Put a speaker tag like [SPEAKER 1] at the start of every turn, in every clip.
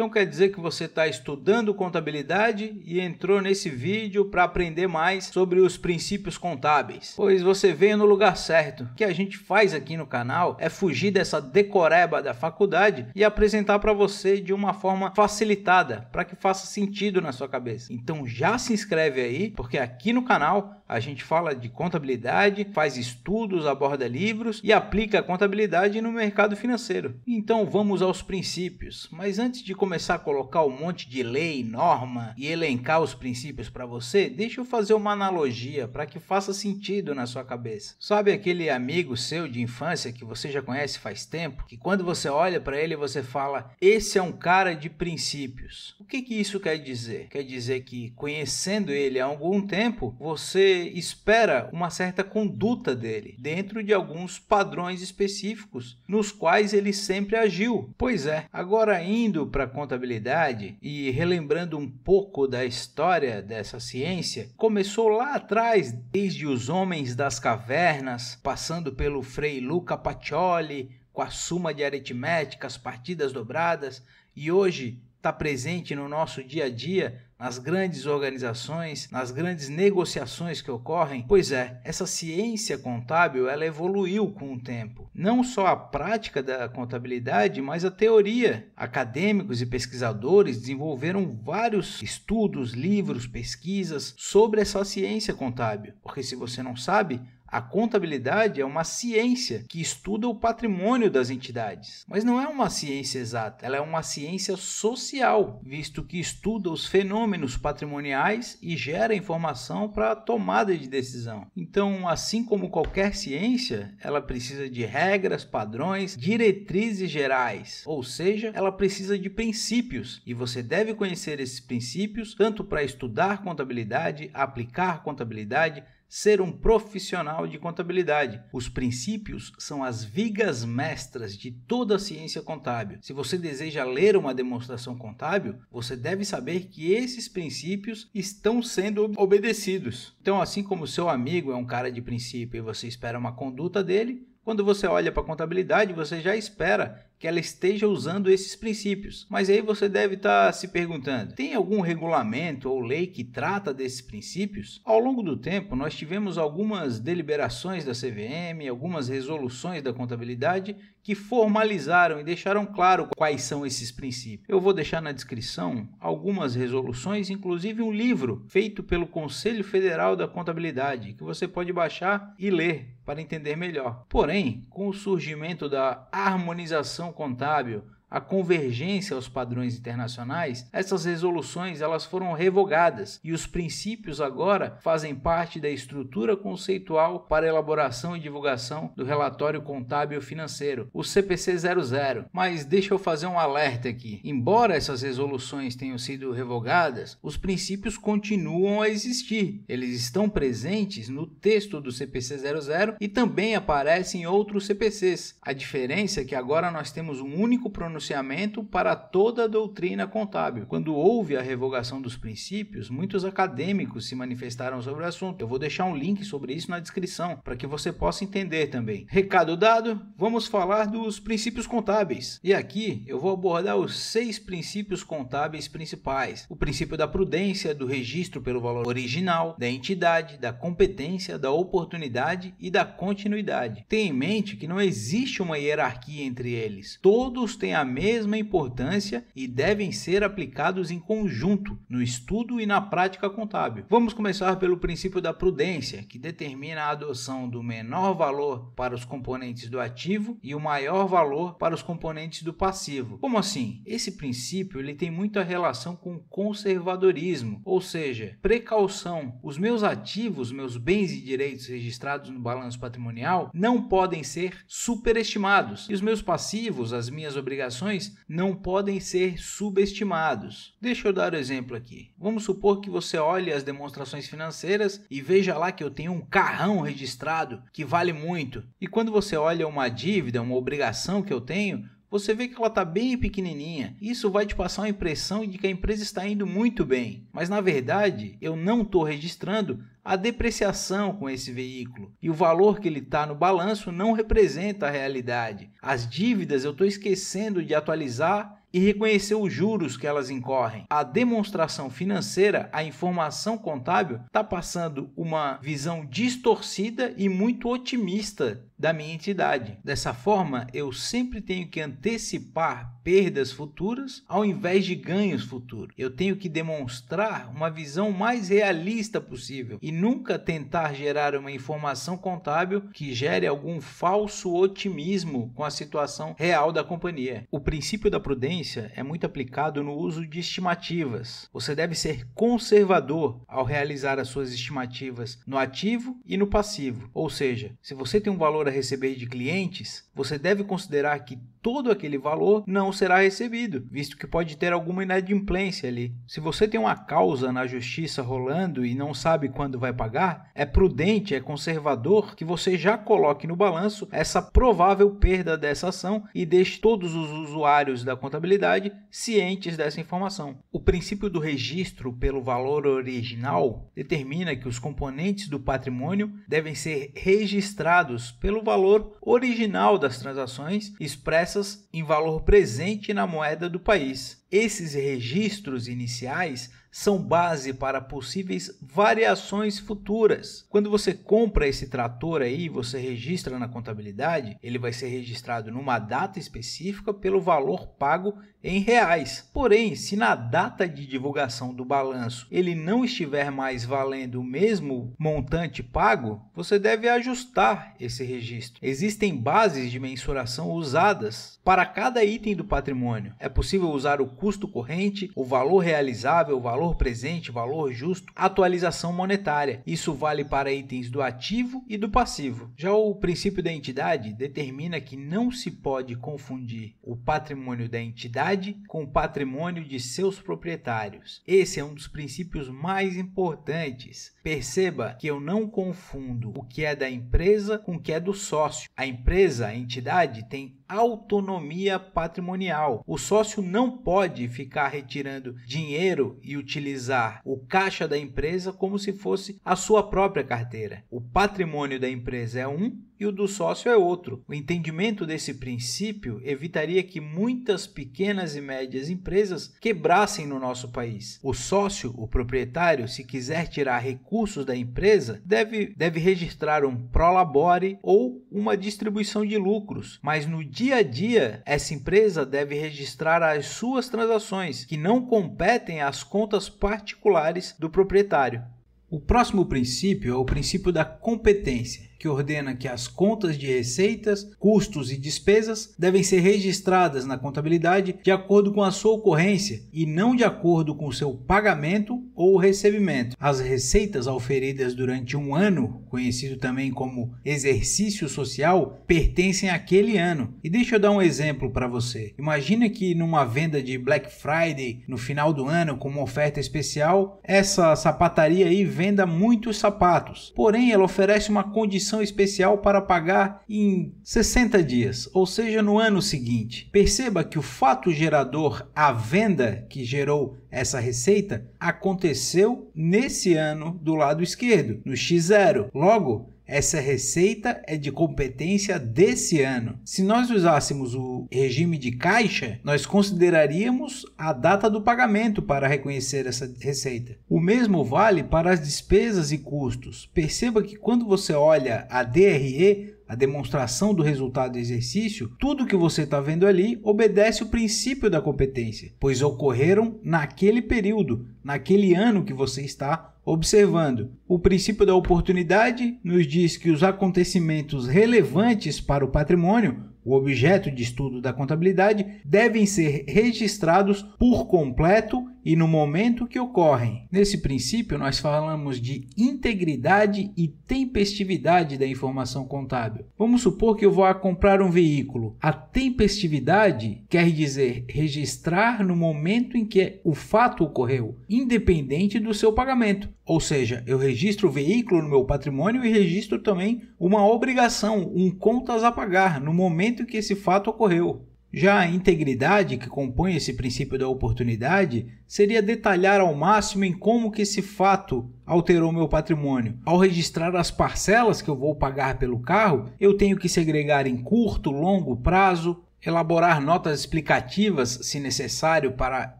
[SPEAKER 1] Então quer dizer que você está estudando contabilidade e entrou nesse vídeo para aprender mais sobre os princípios contábeis. Pois você veio no lugar certo. O que a gente faz aqui no canal é fugir dessa decoreba da faculdade e apresentar para você de uma forma facilitada, para que faça sentido na sua cabeça. Então já se inscreve aí, porque aqui no canal a gente fala de contabilidade, faz estudos, aborda livros e aplica a contabilidade no mercado financeiro. Então vamos aos princípios. Mas antes de começar começar a colocar um monte de lei, norma e elencar os princípios para você, deixa eu fazer uma analogia para que faça sentido na sua cabeça. Sabe aquele amigo seu de infância que você já conhece faz tempo, que quando você olha para ele você fala: "Esse é um cara de princípios". O que que isso quer dizer? Quer dizer que conhecendo ele há algum tempo, você espera uma certa conduta dele dentro de alguns padrões específicos nos quais ele sempre agiu. Pois é. Agora indo para contabilidade e relembrando um pouco da história dessa ciência, começou lá atrás, desde os homens das cavernas, passando pelo Frei Luca Pacioli, com a suma de aritméticas, partidas dobradas, e hoje está presente no nosso dia a dia nas grandes organizações, nas grandes negociações que ocorrem? Pois é, essa ciência contábil ela evoluiu com o tempo. Não só a prática da contabilidade, mas a teoria. Acadêmicos e pesquisadores desenvolveram vários estudos, livros, pesquisas sobre essa ciência contábil. Porque se você não sabe, a contabilidade é uma ciência que estuda o patrimônio das entidades, mas não é uma ciência exata, ela é uma ciência social, visto que estuda os fenômenos patrimoniais e gera informação para a tomada de decisão. Então, assim como qualquer ciência, ela precisa de regras, padrões, diretrizes gerais, ou seja, ela precisa de princípios e você deve conhecer esses princípios tanto para estudar contabilidade, aplicar contabilidade, ser um profissional de contabilidade. Os princípios são as vigas mestras de toda a ciência contábil. Se você deseja ler uma demonstração contábil, você deve saber que esses princípios estão sendo obedecidos. Então, assim como seu amigo é um cara de princípio e você espera uma conduta dele, quando você olha para a contabilidade, você já espera que ela esteja usando esses princípios. Mas aí você deve estar tá se perguntando: tem algum regulamento ou lei que trata desses princípios? Ao longo do tempo, nós tivemos algumas deliberações da CVM, algumas resoluções da contabilidade que formalizaram e deixaram claro quais são esses princípios. Eu vou deixar na descrição algumas resoluções, inclusive um livro feito pelo Conselho Federal da Contabilidade, que você pode baixar e ler para entender melhor. Porém, com o surgimento da harmonização contábil a convergência aos padrões internacionais, essas resoluções elas foram revogadas e os princípios agora fazem parte da estrutura conceitual para elaboração e divulgação do relatório contábil financeiro, o CPC 00. Mas deixa eu fazer um alerta aqui. Embora essas resoluções tenham sido revogadas, os princípios continuam a existir. Eles estão presentes no texto do CPC 00 e também aparecem em outros CPCs. A diferença é que agora nós temos um único pronunciamento pronunciamento para toda a doutrina contábil. Quando houve a revogação dos princípios, muitos acadêmicos se manifestaram sobre o assunto. Eu vou deixar um link sobre isso na descrição para que você possa entender também. Recado dado, vamos falar dos princípios contábeis. E aqui eu vou abordar os seis princípios contábeis principais: o princípio da prudência, do registro pelo valor original, da entidade, da competência, da oportunidade e da continuidade. Tenha em mente que não existe uma hierarquia entre eles. Todos têm a mesma importância e devem ser aplicados em conjunto no estudo e na prática contábil. Vamos começar pelo princípio da prudência, que determina a adoção do menor valor para os componentes do ativo e o maior valor para os componentes do passivo. Como assim? Esse princípio ele tem muita relação com conservadorismo, ou seja, precaução. Os meus ativos, meus bens e direitos registrados no balanço patrimonial não podem ser superestimados e os meus passivos, as minhas obrigações operações não podem ser subestimados. Deixa eu dar um exemplo aqui. Vamos supor que você olhe as demonstrações financeiras e veja lá que eu tenho um carrão registrado que vale muito. E quando você olha uma dívida, uma obrigação que eu tenho, você vê que ela está bem pequenininha. Isso vai te passar a impressão de que a empresa está indo muito bem, mas na verdade eu não estou registrando a depreciação com esse veículo e o valor que ele está no balanço não representa a realidade. As dívidas eu estou esquecendo de atualizar e reconhecer os juros que elas incorrem. A demonstração financeira, a informação contábil, está passando uma visão distorcida e muito otimista da minha entidade. Dessa forma, eu sempre tenho que antecipar perdas futuras ao invés de ganhos futuros. Eu tenho que demonstrar uma visão mais realista possível e e nunca tentar gerar uma informação contábil que gere algum falso otimismo com a situação real da companhia. O princípio da prudência é muito aplicado no uso de estimativas. Você deve ser conservador ao realizar as suas estimativas no ativo e no passivo. Ou seja, se você tem um valor a receber de clientes, você deve considerar que todo aquele valor não será recebido, visto que pode ter alguma inadimplência ali. Se você tem uma causa na justiça rolando e não sabe quando vai pagar, é prudente, é conservador que você já coloque no balanço essa provável perda dessa ação e deixe todos os usuários da contabilidade cientes dessa informação. O princípio do registro pelo valor original determina que os componentes do patrimônio devem ser registrados pelo valor original das transações expressas em valor presente na moeda do país. Esses registros iniciais são base para possíveis variações futuras. Quando você compra esse trator aí, você registra na contabilidade, ele vai ser registrado numa data específica pelo valor pago em reais. Porém, se na data de divulgação do balanço ele não estiver mais valendo o mesmo montante pago, você deve ajustar esse registro. Existem bases de mensuração usadas para cada item do patrimônio. É possível usar o custo corrente, o valor realizável, o valor presente, valor justo, atualização monetária. Isso vale para itens do ativo e do passivo. Já o princípio da entidade determina que não se pode confundir o patrimônio da entidade com o patrimônio de seus proprietários. Esse é um dos princípios mais importantes. Perceba que eu não confundo o que é da empresa com o que é do sócio. A empresa, a entidade, tem autonomia patrimonial. O sócio não pode ficar retirando dinheiro e utilizar o caixa da empresa como se fosse a sua própria carteira. O patrimônio da empresa é um e o do sócio é outro. O entendimento desse princípio evitaria que muitas pequenas e médias empresas quebrassem no nosso país. O sócio, o proprietário, se quiser tirar recursos da empresa, deve, deve registrar um prolabore ou uma distribuição de lucros, mas no dia a dia essa empresa deve registrar as suas transações, que não competem às contas particulares do proprietário. O próximo princípio é o princípio da competência que ordena que as contas de receitas, custos e despesas devem ser registradas na contabilidade de acordo com a sua ocorrência e não de acordo com seu pagamento ou recebimento. As receitas oferidas durante um ano, conhecido também como exercício social, pertencem àquele ano. E deixa eu dar um exemplo para você. Imagina que numa venda de Black Friday no final do ano com uma oferta especial, essa sapataria aí venda muitos sapatos. Porém, ela oferece uma condição especial para pagar em 60 dias, ou seja, no ano seguinte. Perceba que o fato gerador, a venda que gerou essa receita, aconteceu nesse ano do lado esquerdo, no X0. Logo, essa receita é de competência desse ano. Se nós usássemos o regime de caixa, nós consideraríamos a data do pagamento para reconhecer essa receita. O mesmo vale para as despesas e custos. Perceba que quando você olha a DRE, a demonstração do resultado do exercício, tudo que você está vendo ali obedece o princípio da competência, pois ocorreram naquele período, naquele ano que você está observando. O princípio da oportunidade nos diz que os acontecimentos relevantes para o patrimônio, o objeto de estudo da contabilidade, devem ser registrados por completo e no momento que ocorrem. Nesse princípio, nós falamos de integridade e tempestividade da informação contábil. Vamos supor que eu vou comprar um veículo. A tempestividade quer dizer registrar no momento em que o fato ocorreu, independente do seu pagamento. Ou seja, eu registro o veículo no meu patrimônio e registro também uma obrigação, um contas a pagar no momento em que esse fato ocorreu. Já a integridade, que compõe esse princípio da oportunidade, seria detalhar ao máximo em como que esse fato alterou meu patrimônio. Ao registrar as parcelas que eu vou pagar pelo carro, eu tenho que segregar em curto, longo prazo, elaborar notas explicativas, se necessário, para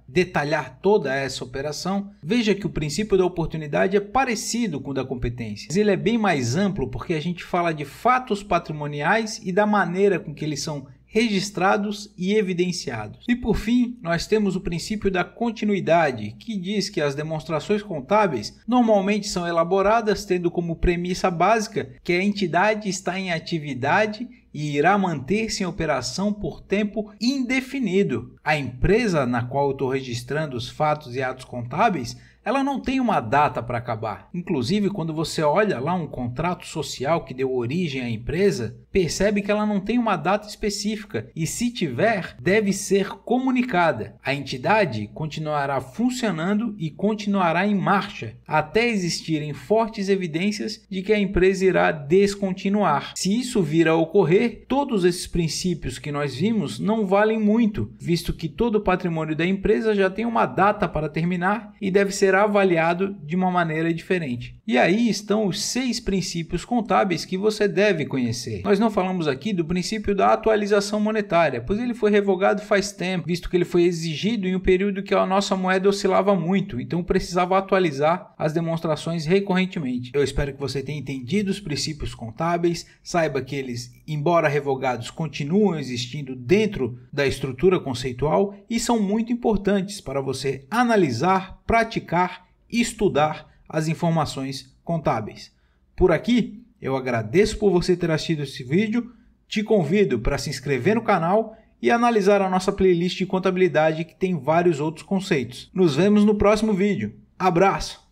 [SPEAKER 1] detalhar toda essa operação. Veja que o princípio da oportunidade é parecido com o da competência. Ele é bem mais amplo porque a gente fala de fatos patrimoniais e da maneira com que eles são registrados e evidenciados. E por fim, nós temos o princípio da continuidade, que diz que as demonstrações contábeis normalmente são elaboradas tendo como premissa básica que a entidade está em atividade e irá manter-se em operação por tempo indefinido. A empresa na qual eu estou registrando os fatos e atos contábeis ela não tem uma data para acabar. Inclusive, quando você olha lá um contrato social que deu origem à empresa, percebe que ela não tem uma data específica e, se tiver, deve ser comunicada. A entidade continuará funcionando e continuará em marcha até existirem fortes evidências de que a empresa irá descontinuar. Se isso vir a ocorrer, todos esses princípios que nós vimos não valem muito, visto que todo o patrimônio da empresa já tem uma data para terminar e deve ser será avaliado de uma maneira diferente. E aí estão os seis princípios contábeis que você deve conhecer. Nós não falamos aqui do princípio da atualização monetária, pois ele foi revogado faz tempo, visto que ele foi exigido em um período que a nossa moeda oscilava muito, então precisava atualizar as demonstrações recorrentemente. Eu espero que você tenha entendido os princípios contábeis, saiba que eles, embora revogados, continuam existindo dentro da estrutura conceitual e são muito importantes para você analisar, praticar, estudar as informações contábeis. Por aqui, eu agradeço por você ter assistido esse vídeo, te convido para se inscrever no canal e analisar a nossa playlist de contabilidade que tem vários outros conceitos. Nos vemos no próximo vídeo. Abraço!